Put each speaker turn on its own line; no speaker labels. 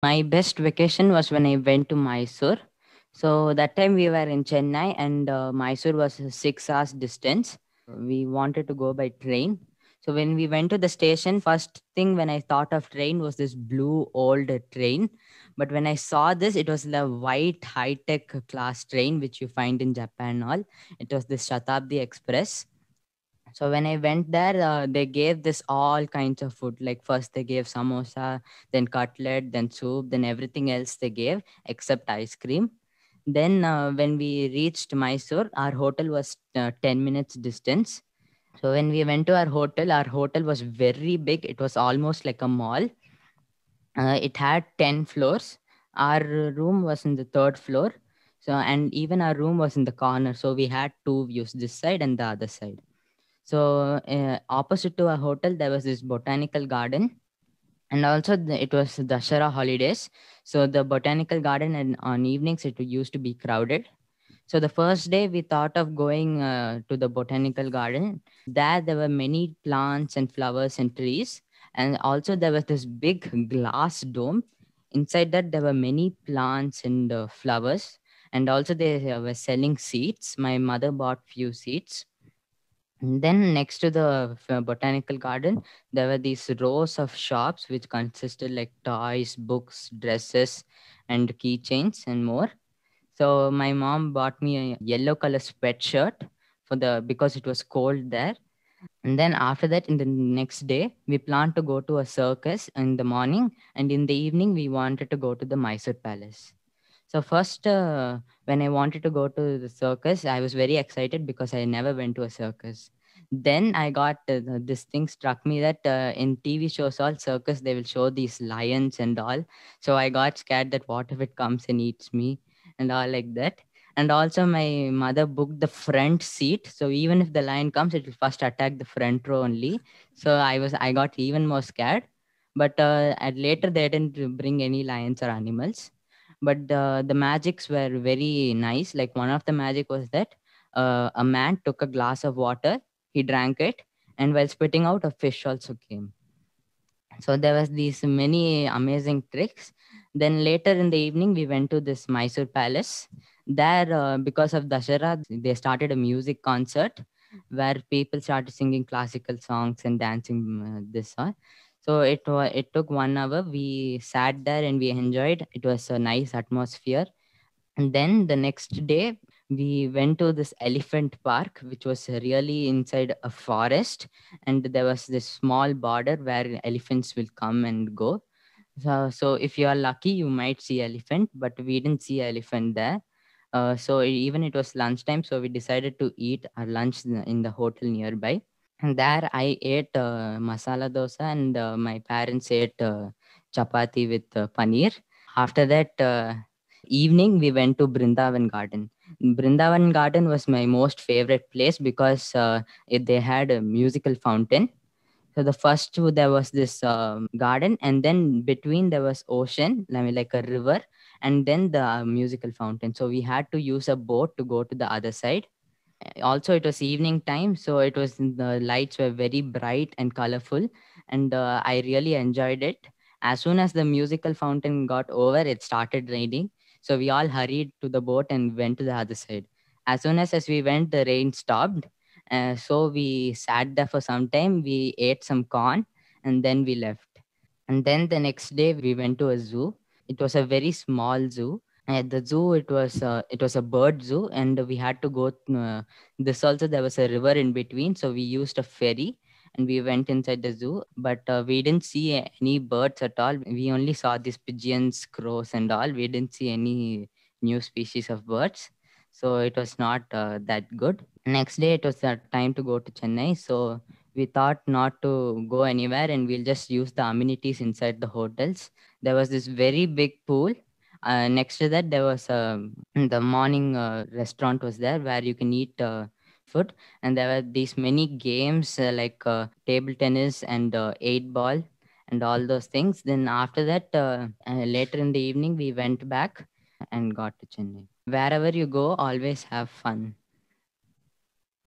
My best vacation was when I went to Mysore. So that time we were in Chennai and uh, Mysore was six hours distance. We wanted to go by train. So when we went to the station, first thing when I thought of train was this blue old train. But when I saw this, it was the white high tech class train which you find in Japan all. It was the Shatabdi Express so when i went there uh, they gave this all kinds of food like first they gave samosa then cutlet then soup then everything else they gave except ice cream then uh, when we reached mysore our hotel was uh, 10 minutes distance so when we went to our hotel our hotel was very big it was almost like a mall uh, it had 10 floors our room was in the third floor so and even our room was in the corner so we had two views this side and the other side so uh, opposite to a hotel, there was this botanical garden and also the, it was Dashara holidays. So the botanical garden and on evenings, it used to be crowded. So the first day we thought of going uh, to the botanical garden. There, there were many plants and flowers and trees. And also there was this big glass dome. Inside that, there were many plants and uh, flowers. And also they uh, were selling seeds. My mother bought few seeds. And then next to the botanical garden, there were these rows of shops which consisted like toys, books, dresses, and keychains and more. So my mom bought me a yellow color sweatshirt for the because it was cold there. And then after that, in the next day, we planned to go to a circus in the morning, and in the evening, we wanted to go to the Mysore Palace. So first, uh, when I wanted to go to the circus, I was very excited because I never went to a circus. Then I got uh, this thing struck me that uh, in TV shows, all circus they will show these lions and all. So I got scared that what if it comes and eats me and all like that. And also, my mother booked the front seat, so even if the lion comes, it will first attack the front row only. So I was I got even more scared. But uh, later they didn't bring any lions or animals but the, uh, the magics were very nice like one of the magic was that uh, a man took a glass of water he drank it and while spitting out a fish also came so there was these many amazing tricks then later in the evening we went to this mysore palace there uh, because of dashara they started a music concert where people started singing classical songs and dancing uh, this song so it it took one hour. We sat there and we enjoyed. It was a nice atmosphere. And then the next day, we went to this elephant park, which was really inside a forest. And there was this small border where elephants will come and go. So, so if you are lucky, you might see elephant, but we didn't see elephant there. Uh, so even it was lunchtime, so we decided to eat our lunch in the hotel nearby. And there I ate uh, masala dosa and uh, my parents ate uh, chapati with uh, paneer. After that uh, evening, we went to Brindavan Garden. Brindavan Garden was my most favorite place because uh, it, they had a musical fountain. So the first there was this um, garden, and then between there was ocean, I mean like a river, and then the musical fountain. So we had to use a boat to go to the other side also it was evening time so it was the lights were very bright and colorful and uh, i really enjoyed it as soon as the musical fountain got over it started raining so we all hurried to the boat and went to the other side as soon as, as we went the rain stopped uh, so we sat there for some time we ate some corn and then we left and then the next day we went to a zoo it was a very small zoo at the zoo it was uh, it was a bird zoo and we had to go uh, this also there was a river in between so we used a ferry and we went inside the zoo but uh, we didn't see any birds at all we only saw these pigeons crows and all we didn't see any new species of birds so it was not uh, that good next day it was the time to go to chennai so we thought not to go anywhere and we'll just use the amenities inside the hotels there was this very big pool uh, next to that there was a um, the morning uh, restaurant was there where you can eat uh, food and there were these many games uh, like uh, table tennis and eight ball and all those things then after that later in the evening we went back and got to chennai wherever you go always have fun